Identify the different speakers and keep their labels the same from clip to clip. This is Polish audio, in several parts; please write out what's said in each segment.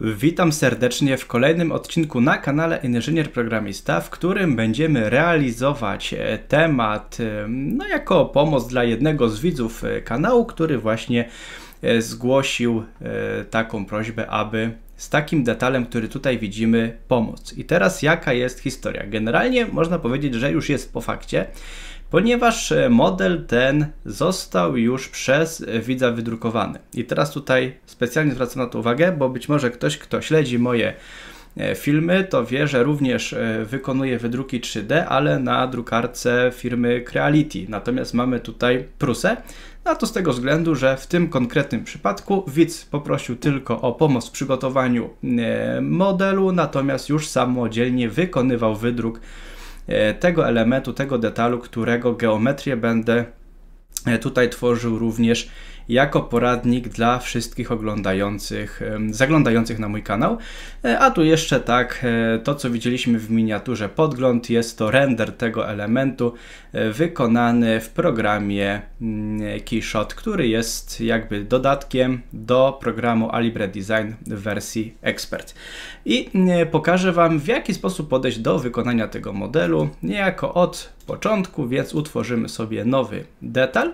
Speaker 1: Witam serdecznie w kolejnym odcinku na kanale Inżynier Programista, w którym będziemy realizować e, temat, e, no jako pomoc dla jednego z widzów e, kanału, który właśnie zgłosił taką prośbę, aby z takim detalem, który tutaj widzimy, pomóc. I teraz jaka jest historia? Generalnie można powiedzieć, że już jest po fakcie ponieważ e, model ten został już przez e, widza wydrukowany. I teraz tutaj specjalnie zwracam na to uwagę, bo być może ktoś, kto śledzi moje e, filmy, to wie, że również wykonuje wydruki 3D, ale na drukarce firmy Creality. Natomiast mamy tutaj Prusę, no, a to z tego względu, że w tym konkretnym przypadku widz poprosił tylko o pomoc w przygotowaniu modelu, natomiast już samodzielnie wykonywał wydruk E, tego elementu, tego detalu, którego geometrię będę e, tutaj tworzył również jako poradnik dla wszystkich oglądających, zaglądających na mój kanał. E, a tu jeszcze tak, e, to co widzieliśmy w miniaturze podgląd jest to render tego elementu e, wykonany w programie mm, Keyshot, który jest jakby dodatkiem do programu Alibre Design w wersji Expert. I mm, pokażę Wam w jaki sposób podejść do wykonania tego modelu niejako od początku, więc utworzymy sobie nowy detal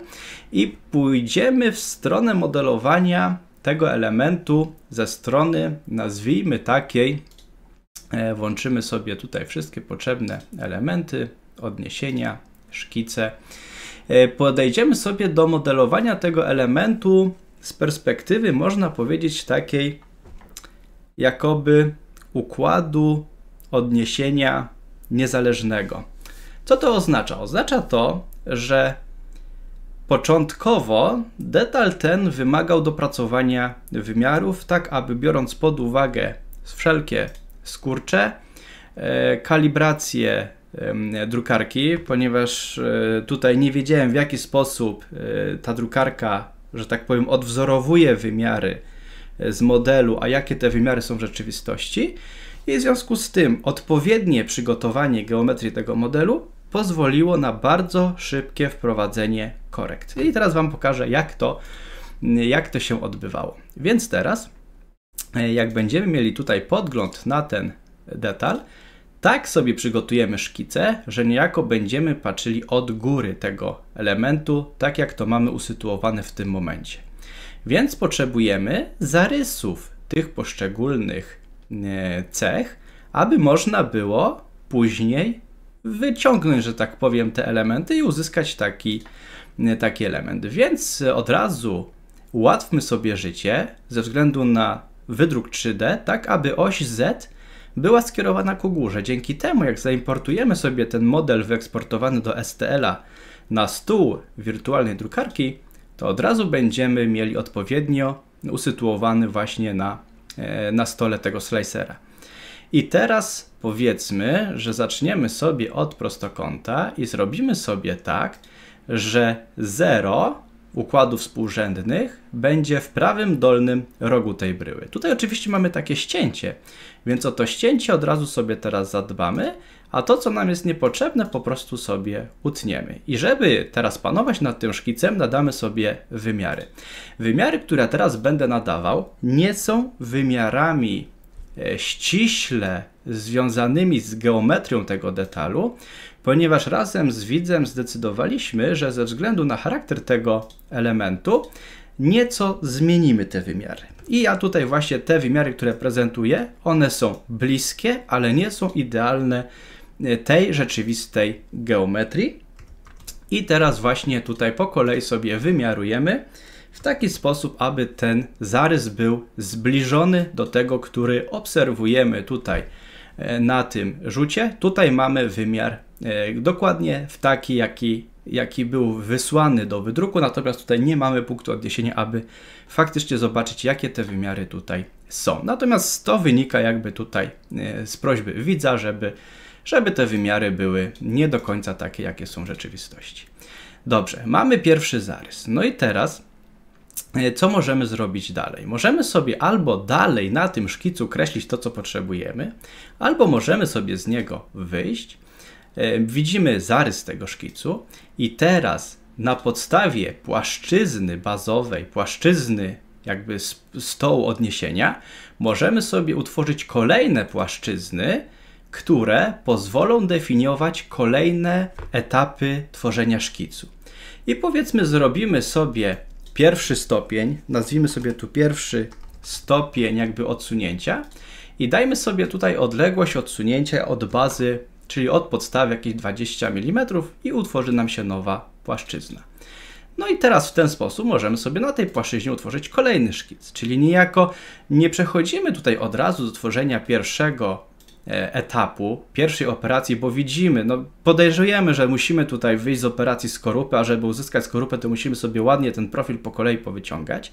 Speaker 1: i pójdziemy w stronę modelowania tego elementu ze strony, nazwijmy takiej, e, włączymy sobie tutaj wszystkie potrzebne elementy, odniesienia, szkice. E, podejdziemy sobie do modelowania tego elementu z perspektywy, można powiedzieć, takiej jakoby układu odniesienia niezależnego. Co to oznacza? Oznacza to, że Początkowo detal ten wymagał dopracowania wymiarów, tak aby biorąc pod uwagę wszelkie skurcze, e, kalibrację drukarki, ponieważ e, tutaj nie wiedziałem w jaki sposób e, ta drukarka, że tak powiem, odwzorowuje wymiary z modelu, a jakie te wymiary są w rzeczywistości. I w związku z tym odpowiednie przygotowanie geometrii tego modelu pozwoliło na bardzo szybkie wprowadzenie korekt. I teraz Wam pokażę, jak to, jak to się odbywało. Więc teraz, e, jak będziemy mieli tutaj podgląd na ten detal, tak sobie przygotujemy szkicę, że niejako będziemy patrzyli od góry tego elementu, tak jak to mamy usytuowane w tym momencie. Więc potrzebujemy zarysów tych poszczególnych e, cech, aby można było później wyciągnąć, że tak powiem, te elementy i uzyskać taki, taki element. Więc od razu ułatwmy sobie życie ze względu na wydruk 3D, tak aby oś Z była skierowana ku górze. Dzięki temu, jak zaimportujemy sobie ten model wyeksportowany do STL-a na stół wirtualnej drukarki, to od razu będziemy mieli odpowiednio usytuowany właśnie na, e, na stole tego slicera. I teraz powiedzmy, że zaczniemy sobie od prostokąta i zrobimy sobie tak, że 0 układów współrzędnych będzie w prawym dolnym rogu tej bryły. Tutaj oczywiście mamy takie ścięcie, więc o to ścięcie od razu sobie teraz zadbamy, a to, co nam jest niepotrzebne, po prostu sobie utniemy. I żeby teraz panować nad tym szkicem, nadamy sobie wymiary. Wymiary, które teraz będę nadawał, nie są wymiarami E, ściśle związanymi z geometrią tego detalu, ponieważ razem z widzem zdecydowaliśmy, że ze względu na charakter tego elementu nieco zmienimy te wymiary. I ja tutaj właśnie te wymiary, które prezentuję, one są bliskie, ale nie są idealne e, tej rzeczywistej geometrii. I teraz właśnie tutaj po kolei sobie wymiarujemy w taki sposób, aby ten zarys był zbliżony do tego, który obserwujemy tutaj e, na tym rzucie. Tutaj mamy wymiar e, dokładnie w taki, jaki, jaki był wysłany do wydruku, natomiast tutaj nie mamy punktu odniesienia, aby faktycznie zobaczyć, jakie te wymiary tutaj są. Natomiast to wynika jakby tutaj e, z prośby widza, żeby, żeby te wymiary były nie do końca takie, jakie są w rzeczywistości. Dobrze, mamy pierwszy zarys. No i teraz E, co możemy zrobić dalej? Możemy sobie albo dalej na tym szkicu kreślić to, co potrzebujemy, albo możemy sobie z niego wyjść. E, widzimy zarys tego szkicu i teraz na podstawie płaszczyzny bazowej, płaszczyzny jakby stołu odniesienia, możemy sobie utworzyć kolejne płaszczyzny, które pozwolą definiować kolejne etapy tworzenia szkicu. I powiedzmy, zrobimy sobie pierwszy stopień, nazwijmy sobie tu pierwszy stopień jakby odsunięcia i dajmy sobie tutaj odległość odsunięcia od bazy, czyli od podstawy jakieś 20 mm i utworzy nam się nowa płaszczyzna. No i teraz w ten sposób możemy sobie na tej płaszczyźnie utworzyć kolejny szkic, czyli niejako nie przechodzimy tutaj od razu do tworzenia pierwszego E, etapu, pierwszej operacji, bo widzimy, no podejrzujemy, że musimy tutaj wyjść z operacji skorupy, a żeby uzyskać skorupę, to musimy sobie ładnie ten profil po kolei powyciągać.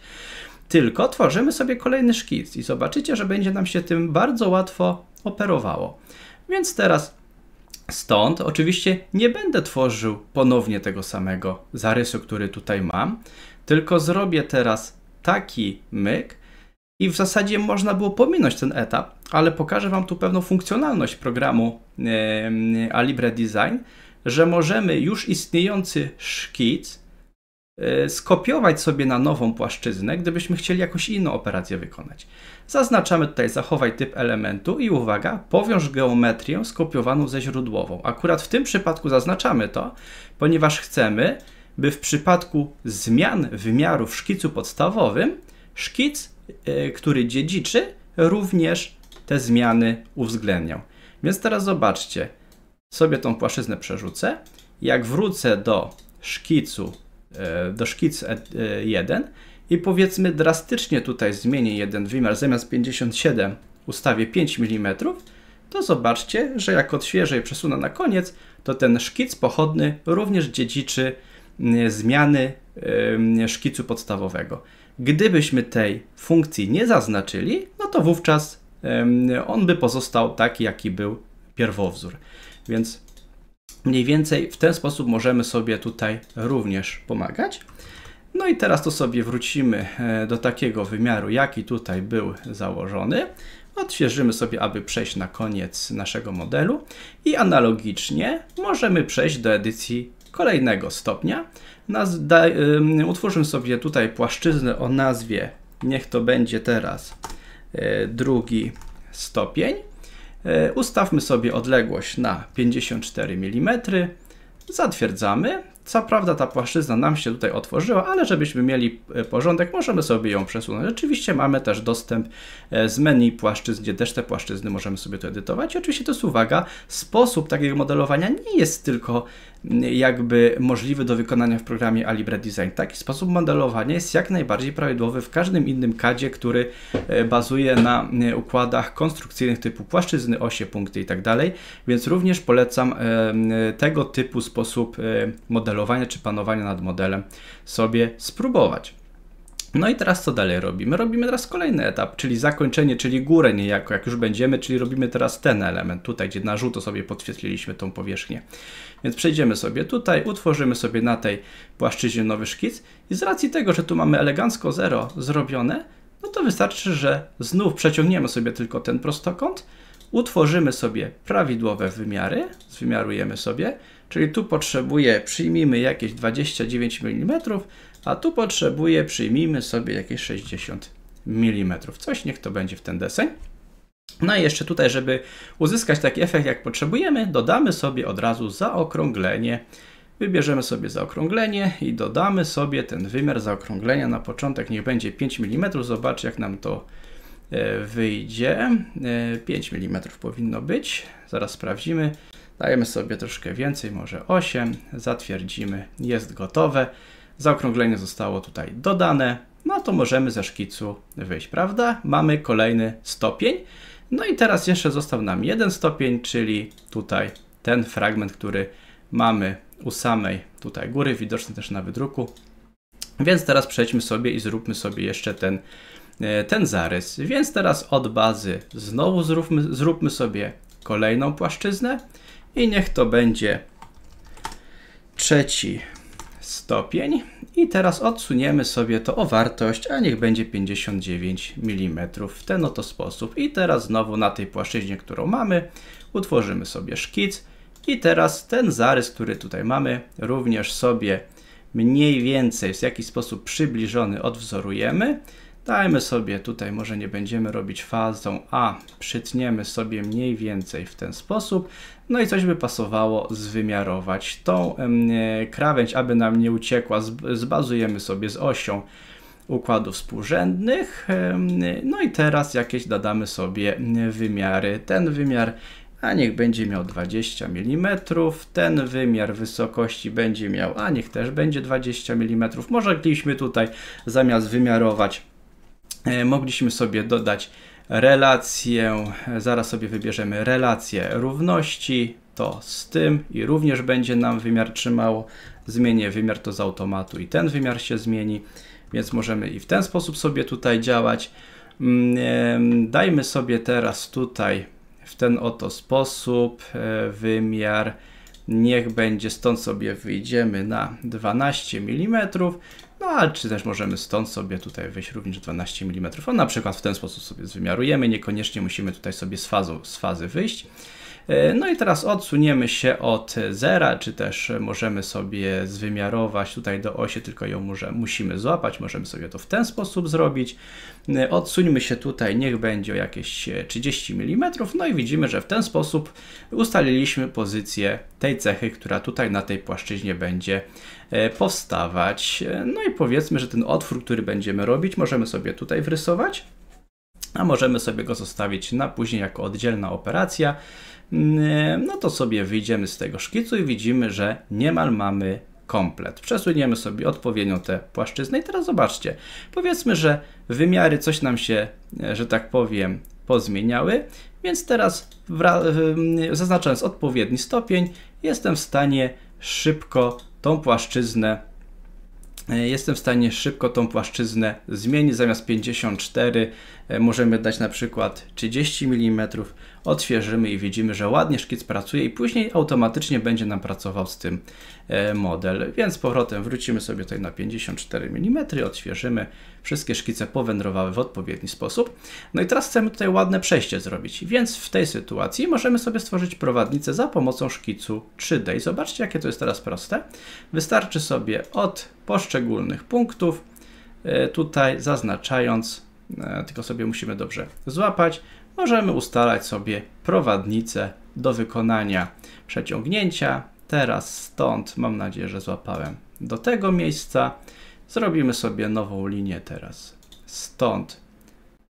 Speaker 1: Tylko tworzymy sobie kolejny szkic i zobaczycie, że będzie nam się tym bardzo łatwo operowało. Więc teraz Stąd oczywiście nie będę tworzył ponownie tego samego zarysu, który tutaj mam, tylko zrobię teraz taki myk, i w zasadzie można było pominąć ten etap, ale pokażę Wam tu pewną funkcjonalność programu Alibre Design, że możemy już istniejący szkic e, skopiować sobie na nową płaszczyznę, gdybyśmy chcieli jakąś inną operację wykonać. Zaznaczamy tutaj zachowaj typ elementu i uwaga, powiąż geometrię skopiowaną ze źródłową. Akurat w tym przypadku zaznaczamy to, ponieważ chcemy, by w przypadku zmian wymiaru w szkicu podstawowym szkic E, który dziedziczy, również te zmiany uwzględniał. Więc teraz zobaczcie, sobie tą płaszczyznę przerzucę. Jak wrócę do szkicu, e, do szkic 1 e, i powiedzmy drastycznie tutaj zmienię jeden wymiar, zamiast 57 ustawię 5 mm, to zobaczcie, że jak odświeżę i przesunę na koniec, to ten szkic pochodny również dziedziczy mm, zmiany szkicu podstawowego. Gdybyśmy tej funkcji nie zaznaczyli, no to wówczas on by pozostał taki, jaki był pierwowzór. Więc mniej więcej w ten sposób możemy sobie tutaj również pomagać. No i teraz to sobie wrócimy e, do takiego wymiaru, jaki tutaj był założony. Odświeżymy sobie, aby przejść na koniec naszego modelu i analogicznie możemy przejść do edycji kolejnego stopnia. Naz sobie tutaj płaszczyznę o nazwie, niech to będzie teraz e, drugi stopień. E, ustawmy sobie odległość na 54 mm. Zatwierdzamy. Co prawda ta płaszczyzna nam się tutaj otworzyła, ale żebyśmy mieli e, porządek, możemy sobie ją przesunąć. Oczywiście mamy też dostęp z menu płaszczyzn, gdzie też te płaszczyzny możemy sobie tu edytować. I oczywiście to jest uwaga, sposób takiego modelowania nie jest tylko jakby możliwy do wykonania w programie Alibra Design. Taki sposób modelowania jest jak najbardziej prawidłowy w każdym innym kadzie, który e, bazuje na e, układach konstrukcyjnych typu płaszczyzny, osie, punkty itd. Tak Więc również polecam e, tego typu sposób modelowania czy panowania nad modelem sobie spróbować. No i teraz co dalej robimy? Robimy teraz kolejny etap, czyli zakończenie, czyli górę niejako, jak już będziemy, czyli robimy teraz ten element tutaj, gdzie na żółto sobie podświetliliśmy tą powierzchnię. Więc przejdziemy sobie tutaj, utworzymy sobie na tej płaszczyźnie nowy szkic i z racji tego, że tu mamy elegancko zero zrobione, no to wystarczy, że znów przeciągniemy sobie tylko ten prostokąt, utworzymy sobie prawidłowe wymiary, zwymiarujemy sobie, Czyli tu potrzebuje, przyjmijmy jakieś 29 mm, a tu potrzebuje, przyjmijmy sobie jakieś 60 mm. Coś niech to będzie w ten deseń. No i jeszcze tutaj, żeby uzyskać taki efekt, jak potrzebujemy, dodamy sobie od razu zaokrąglenie. Wybierzemy sobie zaokrąglenie i dodamy sobie ten wymiar zaokrąglenia na początek. Niech będzie 5 mm. Zobacz, jak nam to e, wyjdzie. 5 e, mm powinno być. Zaraz sprawdzimy. Dajemy sobie troszkę więcej, może 8. Zatwierdzimy, jest gotowe. Zaokrąglenie zostało tutaj dodane. No to możemy ze szkicu wyjść, prawda? Mamy kolejny stopień. No i teraz jeszcze został nam jeden stopień, czyli tutaj ten fragment, który mamy u samej tutaj góry, widoczny też na wydruku. Więc teraz przejdźmy sobie i zróbmy sobie jeszcze ten, e, ten zarys. Więc teraz od bazy znowu zróbmy, zróbmy sobie kolejną płaszczyznę i niech to będzie trzeci stopień. I teraz odsuniemy sobie to o wartość, a niech będzie 59 mm w ten oto sposób. I teraz znowu na tej płaszczyźnie, którą mamy, utworzymy sobie szkic. I teraz ten zarys, który tutaj mamy, również sobie mniej więcej w jakiś sposób przybliżony odwzorujemy. Dajmy sobie tutaj, może nie będziemy robić fazą A, przytniemy sobie mniej więcej w ten sposób, no i coś by pasowało zwymiarować. Tą krawędź, aby nam nie uciekła, zbazujemy sobie z osią układów współrzędnych, no i teraz jakieś dodamy sobie wymiary. Ten wymiar a niech będzie miał 20 mm, ten wymiar wysokości będzie miał, a niech też będzie 20 mm. Może gdybyśmy tutaj zamiast wymiarować E, mogliśmy sobie dodać relację, e, zaraz sobie wybierzemy relację równości, to z tym i również będzie nam wymiar trzymało. Zmienię wymiar to z automatu i ten wymiar się zmieni, więc możemy i w ten sposób sobie tutaj działać. Mm, dajmy sobie teraz tutaj w ten oto sposób e, wymiar niech będzie, stąd sobie wyjdziemy na 12 mm no, ale czy też możemy stąd sobie tutaj wyjść również 12 mm. O, na przykład w ten sposób sobie zwymiarujemy. Niekoniecznie musimy tutaj sobie z, fazą, z fazy wyjść. E, no i teraz odsuniemy się od zera, czy też możemy sobie zwymiarować tutaj do osi, tylko ją może, musimy złapać, możemy sobie to w ten sposób zrobić. E, odsuńmy się tutaj, niech będzie o jakieś 30 mm, no i widzimy, że w ten sposób ustaliliśmy pozycję tej cechy, która tutaj na tej płaszczyźnie będzie e, powstawać. No i powiedzmy, że ten otwór, który będziemy robić, możemy sobie tutaj wrysować a możemy sobie go zostawić na później jako oddzielna operacja, mm, no to sobie wyjdziemy z tego szkicu i widzimy, że niemal mamy komplet. Przesuniemy sobie odpowiednio te płaszczyzny i teraz zobaczcie. Powiedzmy, że wymiary coś nam się, e, że tak powiem, pozmieniały, więc teraz mm, zaznaczając odpowiedni stopień, jestem w stanie szybko tą płaszczyznę e, jestem w stanie szybko tą płaszczyznę zmienić. Zamiast 54 E, możemy dać na przykład 30 mm, otwierzymy i widzimy, że ładnie szkic pracuje i później automatycznie będzie nam pracował z tym e, model. Więc z powrotem wrócimy sobie tutaj na 54 mm, otwierzymy wszystkie szkice powędrowały w odpowiedni sposób. No i teraz chcemy tutaj ładne przejście zrobić, więc w tej sytuacji możemy sobie stworzyć prowadnicę za pomocą szkicu 3D. I zobaczcie, jakie to jest teraz proste. Wystarczy sobie od poszczególnych punktów e, tutaj zaznaczając E, tylko sobie musimy dobrze złapać. Możemy ustalać sobie prowadnicę do wykonania przeciągnięcia. Teraz stąd, mam nadzieję, że złapałem do tego miejsca. Zrobimy sobie nową linię teraz stąd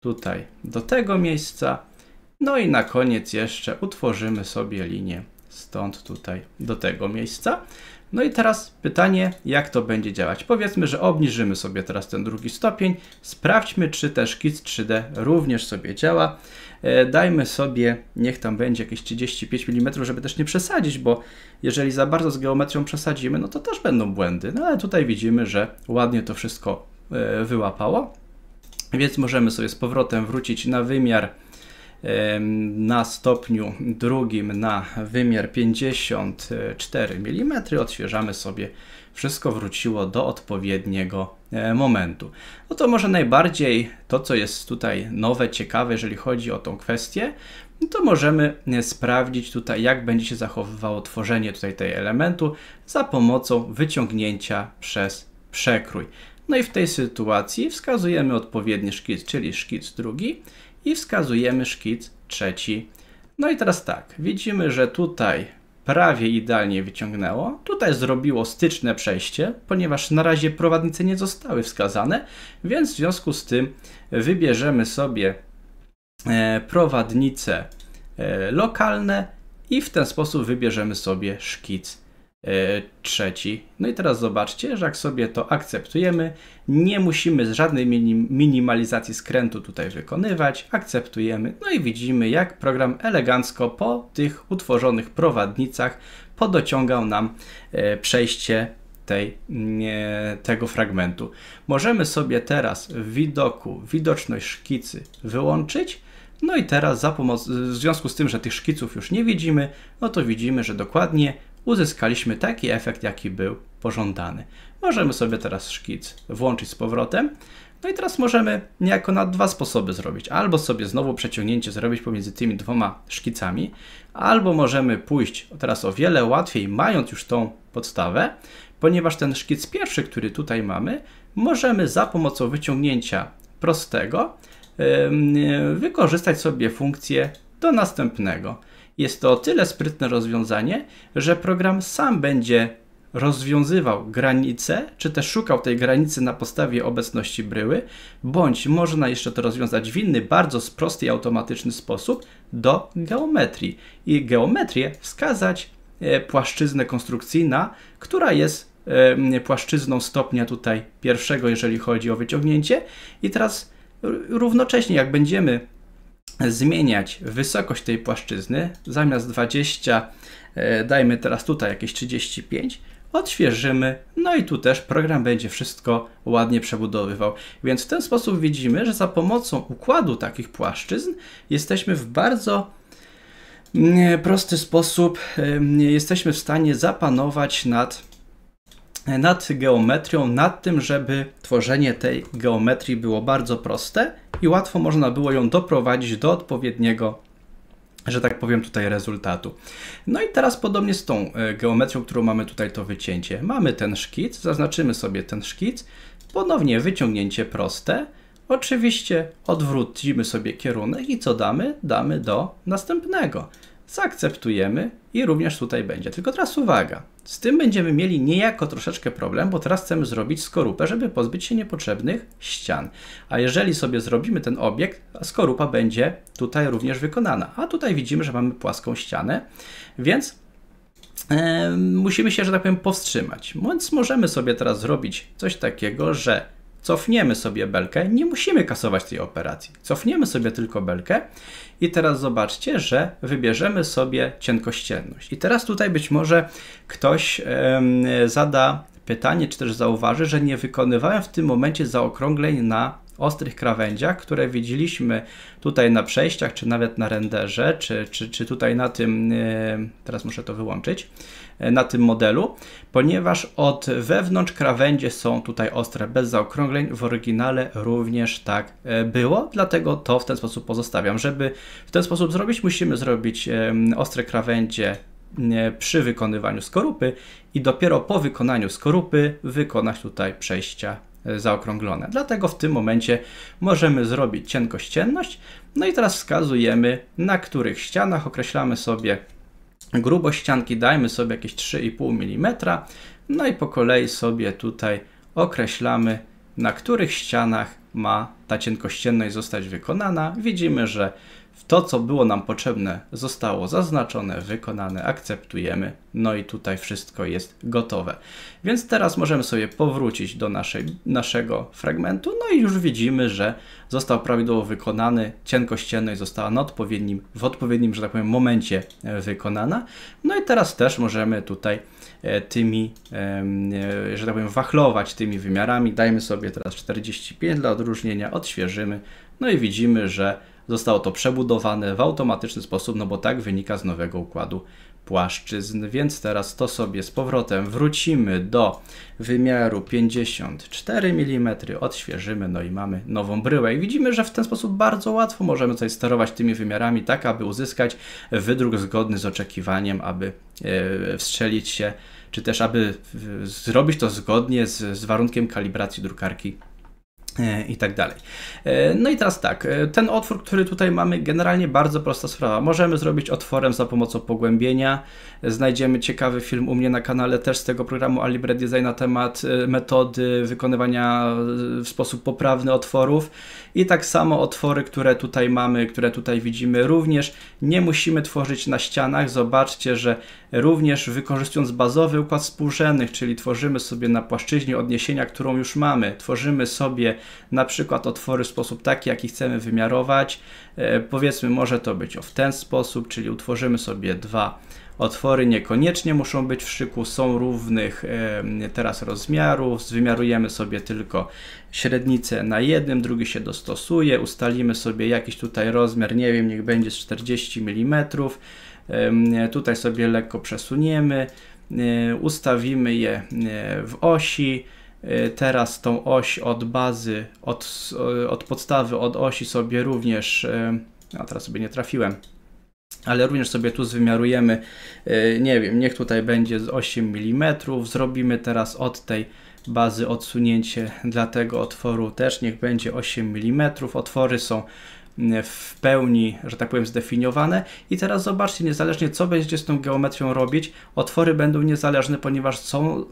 Speaker 1: tutaj do tego miejsca. No i na koniec jeszcze utworzymy sobie linię stąd tutaj do tego miejsca. No i teraz pytanie, jak to będzie działać. Powiedzmy, że obniżymy sobie teraz ten drugi stopień. Sprawdźmy, czy też KIS 3D również sobie działa. E, dajmy sobie, niech tam będzie jakieś 35 mm, żeby też nie przesadzić, bo jeżeli za bardzo z geometrią przesadzimy, no to też będą błędy. No ale tutaj widzimy, że ładnie to wszystko e, wyłapało. Więc możemy sobie z powrotem wrócić na wymiar na stopniu drugim na wymiar 54 mm. Odświeżamy sobie, wszystko wróciło do odpowiedniego e, momentu. No to może najbardziej to, co jest tutaj nowe, ciekawe, jeżeli chodzi o tą kwestię, no to możemy e, sprawdzić tutaj, jak będzie się zachowywało tworzenie tutaj tej elementu za pomocą wyciągnięcia przez przekrój. No i w tej sytuacji wskazujemy odpowiedni szkic, czyli szkic drugi, i wskazujemy szkic trzeci. No i teraz tak, widzimy, że tutaj prawie idealnie wyciągnęło. Tutaj zrobiło styczne przejście, ponieważ na razie prowadnice nie zostały wskazane, więc w związku z tym wybierzemy sobie e, prowadnice e, lokalne i w ten sposób wybierzemy sobie szkic E, trzeci. No i teraz zobaczcie, że jak sobie to akceptujemy, nie musimy żadnej minimalizacji skrętu tutaj wykonywać, akceptujemy, no i widzimy jak program elegancko po tych utworzonych prowadnicach podociągał nam e, przejście tej, mm, e, tego fragmentu. Możemy sobie teraz w widoku widoczność szkicy wyłączyć, no i teraz za pomoc, w związku z tym, że tych szkiców już nie widzimy, no to widzimy, że dokładnie uzyskaliśmy taki efekt, jaki był pożądany. Możemy sobie teraz szkic włączyć z powrotem. No i teraz możemy niejako na dwa sposoby zrobić. Albo sobie znowu przeciągnięcie zrobić pomiędzy tymi dwoma szkicami, albo możemy pójść teraz o wiele łatwiej, mając już tą podstawę, ponieważ ten szkic pierwszy, który tutaj mamy, możemy za pomocą wyciągnięcia prostego yy, wykorzystać sobie funkcję do następnego. Jest to o tyle sprytne rozwiązanie, że program sam będzie rozwiązywał granicę, czy też szukał tej granicy na podstawie obecności bryły, bądź można jeszcze to rozwiązać w inny, bardzo prosty i automatyczny sposób do geometrii. I geometrię wskazać e, płaszczyznę konstrukcyjną, która jest e, płaszczyzną stopnia tutaj pierwszego, jeżeli chodzi o wyciągnięcie. I teraz równocześnie, jak będziemy zmieniać wysokość tej płaszczyzny, zamiast 20 e, dajmy teraz tutaj jakieś 35, odświeżymy, no i tu też program będzie wszystko ładnie przebudowywał. Więc w ten sposób widzimy, że za pomocą układu takich płaszczyzn jesteśmy w bardzo mm, prosty sposób jesteśmy w stanie zapanować nad, e, nad geometrią, nad tym, żeby tworzenie tej geometrii było bardzo proste i łatwo można było ją doprowadzić do odpowiedniego że tak powiem, tutaj rezultatu. No i teraz podobnie z tą e, geometrią, którą mamy tutaj, to wycięcie. Mamy ten szkic, zaznaczymy sobie ten szkic, ponownie wyciągnięcie proste, oczywiście odwrócimy sobie kierunek i co damy? Damy do następnego. Zaakceptujemy i również tutaj będzie. Tylko teraz uwaga, z tym będziemy mieli niejako troszeczkę problem, bo teraz chcemy zrobić skorupę, żeby pozbyć się niepotrzebnych ścian. A jeżeli sobie zrobimy ten obiekt, skorupa będzie tutaj również wykonana. A tutaj widzimy, że mamy płaską ścianę, więc e, musimy się, że tak powiem, powstrzymać. Więc możemy sobie teraz zrobić coś takiego, że Cofniemy sobie belkę, nie musimy kasować tej operacji. Cofniemy sobie tylko belkę i teraz zobaczcie, że wybierzemy sobie cienkościenność. I teraz tutaj być może ktoś ym, zada pytanie, czy też zauważy, że nie wykonywałem w tym momencie zaokrągleń na ostrych krawędziach, które widzieliśmy tutaj na przejściach, czy nawet na renderze, czy, czy, czy tutaj na tym, e, teraz muszę to wyłączyć, e, na tym modelu, ponieważ od wewnątrz krawędzie są tutaj ostre, bez zaokrągleń. W oryginale również tak e, było, dlatego to w ten sposób pozostawiam. Żeby w ten sposób zrobić, musimy zrobić ostre krawędzie przy wykonywaniu skorupy i dopiero po wykonaniu skorupy wykonać tutaj przejścia E, zaokrąglone. Dlatego w tym momencie możemy zrobić cienkość-cienność. No i teraz wskazujemy, na których ścianach określamy sobie grubość ścianki, dajmy sobie jakieś 3,5 mm. No i po kolei sobie tutaj określamy, na których ścianach ma ta cienkość-cienność zostać wykonana. Widzimy, że to, co było nam potrzebne, zostało zaznaczone, wykonane, akceptujemy. No i tutaj wszystko jest gotowe. Więc teraz możemy sobie powrócić do naszej, naszego fragmentu. No i już widzimy, że został prawidłowo wykonany. Cienkość cienność została na odpowiednim, w odpowiednim, że tak powiem, momencie e, wykonana. No i teraz też możemy tutaj e, tymi, e, że tak powiem, wachlować tymi wymiarami. Dajmy sobie teraz 45 dla odróżnienia, odświeżymy. No i widzimy, że Zostało to przebudowane w automatyczny sposób, no bo tak wynika z nowego układu płaszczyzn. Więc teraz to sobie z powrotem wrócimy do wymiaru 54 mm, odświeżymy, no i mamy nową bryłę. I widzimy, że w ten sposób bardzo łatwo możemy coś sterować tymi wymiarami, tak aby uzyskać wydruk zgodny z oczekiwaniem, aby e, wstrzelić się, czy też aby zrobić to zgodnie z, z warunkiem kalibracji drukarki E, i tak dalej. E, no i teraz tak, e, ten otwór, który tutaj mamy, generalnie bardzo prosta sprawa. Możemy zrobić otworem za pomocą pogłębienia. Znajdziemy ciekawy film u mnie na kanale też z tego programu Alibre Design na temat metody wykonywania w sposób poprawny otworów. I tak samo otwory, które tutaj mamy, które tutaj widzimy, również nie musimy tworzyć na ścianach. Zobaczcie, że również wykorzystując bazowy układ współrzędnych, czyli tworzymy sobie na płaszczyźnie odniesienia, którą już mamy, tworzymy sobie na przykład otwory w sposób taki, jaki chcemy wymiarować. E, powiedzmy, może to być o w ten sposób, czyli utworzymy sobie dwa Otwory niekoniecznie muszą być w szyku, są równych teraz rozmiarów. Wymiarujemy sobie tylko średnicę na jednym, drugi się dostosuje. Ustalimy sobie jakiś tutaj rozmiar, nie wiem, niech będzie z 40 mm. Tutaj sobie lekko przesuniemy, e, ustawimy je e, w osi. E, teraz tą oś od bazy, od, od podstawy, od osi sobie również, a teraz sobie nie trafiłem, ale również sobie tu zwymiarujemy, e, nie wiem, niech tutaj będzie z 8 mm, zrobimy teraz od tej bazy odsunięcie dla tego otworu też niech będzie 8 mm, otwory są w pełni, że tak powiem, zdefiniowane. I teraz zobaczcie, niezależnie co będzie z tą geometrią robić, otwory będą niezależne, ponieważ są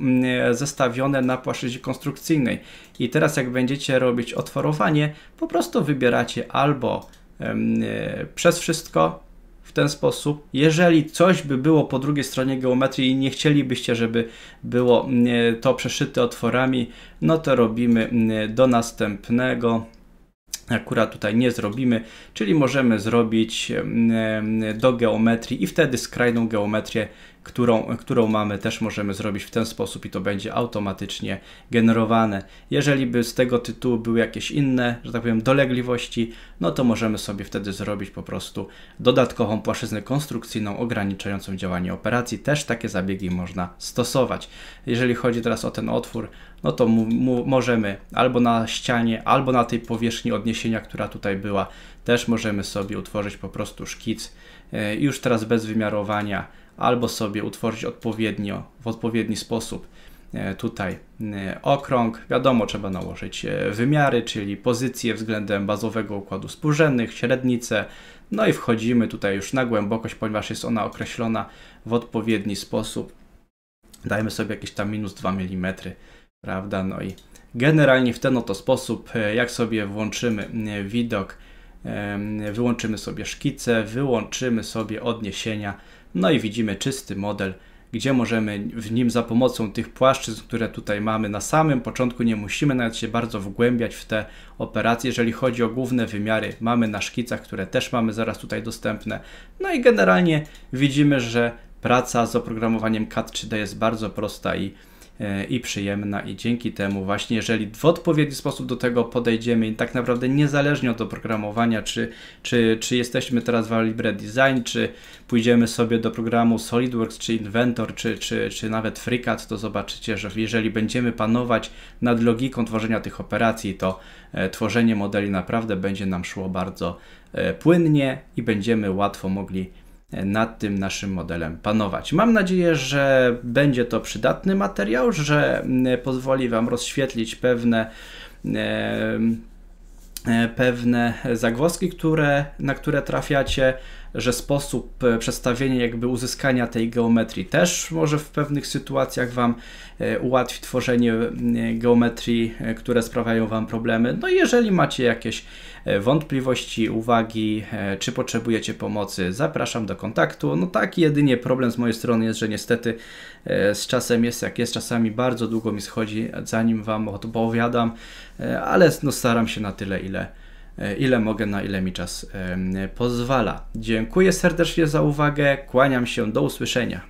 Speaker 1: zestawione na płaszczyźnie konstrukcyjnej. I teraz jak będziecie robić otworowanie, po prostu wybieracie albo e, przez wszystko, w ten sposób, jeżeli coś by było po drugiej stronie geometrii i nie chcielibyście, żeby było e, to przeszyte otworami, no to robimy e, do następnego. Akurat tutaj nie zrobimy, czyli możemy zrobić e, do geometrii i wtedy skrajną geometrię którą, którą mamy, też możemy zrobić w ten sposób i to będzie automatycznie generowane. Jeżeli by z tego tytułu były jakieś inne, że tak powiem, dolegliwości, no to możemy sobie wtedy zrobić po prostu dodatkową płaszczyznę konstrukcyjną ograniczającą działanie operacji. Też takie zabiegi można stosować. Jeżeli chodzi teraz o ten otwór, no to możemy albo na ścianie, albo na tej powierzchni odniesienia, która tutaj była, też możemy sobie utworzyć po prostu szkic, e, już teraz bez wymiarowania albo sobie utworzyć odpowiednio, w odpowiedni sposób e, tutaj e, okrąg. Wiadomo, trzeba nałożyć e, wymiary, czyli pozycję względem bazowego układu współrzędnych, średnicę. No i wchodzimy tutaj już na głębokość, ponieważ jest ona określona w odpowiedni sposób. Dajmy sobie jakieś tam minus 2 mm, prawda? No i generalnie w ten oto sposób, jak sobie włączymy widok, wyłączymy sobie szkice, wyłączymy sobie odniesienia, no i widzimy czysty model, gdzie możemy w nim za pomocą tych płaszczyzn, które tutaj mamy na samym początku, nie musimy nawet się bardzo wgłębiać w te operacje. Jeżeli chodzi o główne wymiary, mamy na szkicach, które też mamy zaraz tutaj dostępne. No i generalnie widzimy, że praca z oprogramowaniem CAD 3D jest bardzo prosta i E, i przyjemna i dzięki temu właśnie, jeżeli w odpowiedni sposób do tego podejdziemy i tak naprawdę niezależnie od oprogramowania, czy, czy, czy jesteśmy teraz w Libre Design, czy pójdziemy sobie do programu SolidWorks, czy Inventor, czy, czy, czy nawet FreeCAD, to zobaczycie, że jeżeli będziemy panować nad logiką tworzenia tych operacji, to e, tworzenie modeli naprawdę będzie nam szło bardzo e, płynnie i będziemy łatwo mogli nad tym naszym modelem panować. Mam nadzieję, że będzie to przydatny materiał, że mm, pozwoli Wam rozświetlić pewne e, pewne zagwozdki, które, na które trafiacie, że sposób e, przedstawienia jakby uzyskania tej geometrii też może w pewnych sytuacjach Wam e, ułatwi tworzenie geometrii, e, które sprawiają Wam problemy. No i jeżeli macie jakieś wątpliwości, uwagi, czy potrzebujecie pomocy, zapraszam do kontaktu. No taki jedynie problem z mojej strony jest, że niestety z czasem jest jak jest, czasami bardzo długo mi schodzi, zanim Wam odpowiadam, ale no staram się na tyle, ile E, ile mogę, na ile mi czas pozwala. Dziękuję serdecznie za uwagę, kłaniam się, do usłyszenia.